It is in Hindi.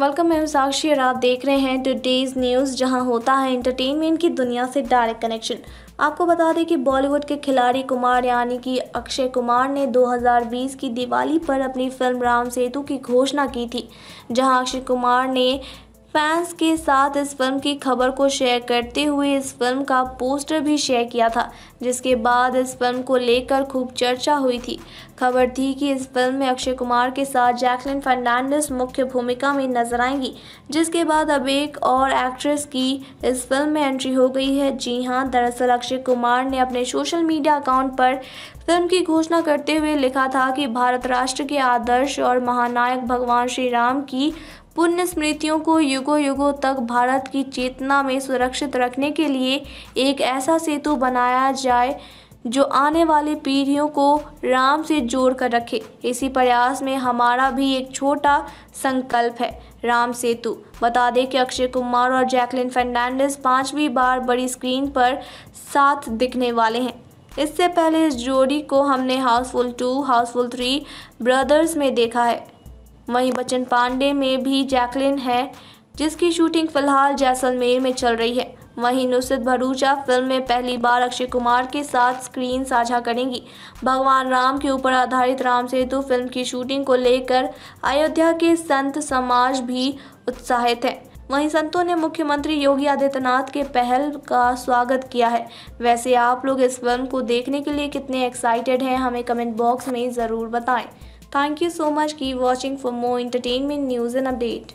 वेलकम मैम साक्षी और आप देख रहे हैं टुडेज न्यूज़ जहां होता है एंटरटेनमेंट की दुनिया से डायरेक्ट कनेक्शन आपको बता दें कि बॉलीवुड के खिलाड़ी कुमार यानी कि अक्षय कुमार ने 2020 की दिवाली पर अपनी फिल्म राम सेतु की घोषणा की थी जहां अक्षय कुमार ने फैंस के साथ इस फिल्म की खबर को शेयर करते हुए इस फिल्म का पोस्टर भी शेयर किया था जिसके बाद इस फिल्म को लेकर खूब चर्चा हुई थी खबर थी कि इस फिल्म में अक्षय कुमार के साथ जैकलिन फर्नांडिस मुख्य भूमिका में नजर आएंगी जिसके बाद अब एक और एक्ट्रेस की इस फिल्म में एंट्री हो गई है जी हाँ दरअसल अक्षय कुमार ने अपने सोशल मीडिया अकाउंट पर फिल्म की घोषणा करते हुए लिखा था कि भारत राष्ट्र के आदर्श और महानायक भगवान श्री राम की पुण्य स्मृतियों को युगों युगों तक भारत की चेतना में सुरक्षित रखने के लिए एक ऐसा सेतु बनाया जाए जो आने वाली पीढ़ियों को राम से जोड़ कर रखे इसी प्रयास में हमारा भी एक छोटा संकल्प है राम सेतु बता दें कि अक्षय कुमार और जैकलिन फर्नांडिस पांचवी बार बड़ी स्क्रीन पर साथ दिखने वाले हैं इससे पहले इस जोड़ी को हमने Housefull two Housefull three Brothers में देखा है वहीं बच्चन पांडे में भी जैकलिन है जिसकी शूटिंग फिलहाल जैसलमेर में चल रही है वहीं नुसरत भरूचा फिल्म में पहली बार अक्षय कुमार के साथ स्क्रीन साझा करेंगी भगवान राम के ऊपर आधारित राम सेतु फिल्म की शूटिंग को लेकर अयोध्या के संत समाज भी उत्साहित है वहीं संतों ने मुख्यमंत्री योगी आदित्यनाथ के पहल का स्वागत किया है वैसे आप लोग इस फिल्म को देखने के लिए कितने एक्साइटेड हैं हमें कमेंट बॉक्स में ज़रूर बताएं Thank you so much. Keep watching for more entertainment news and update.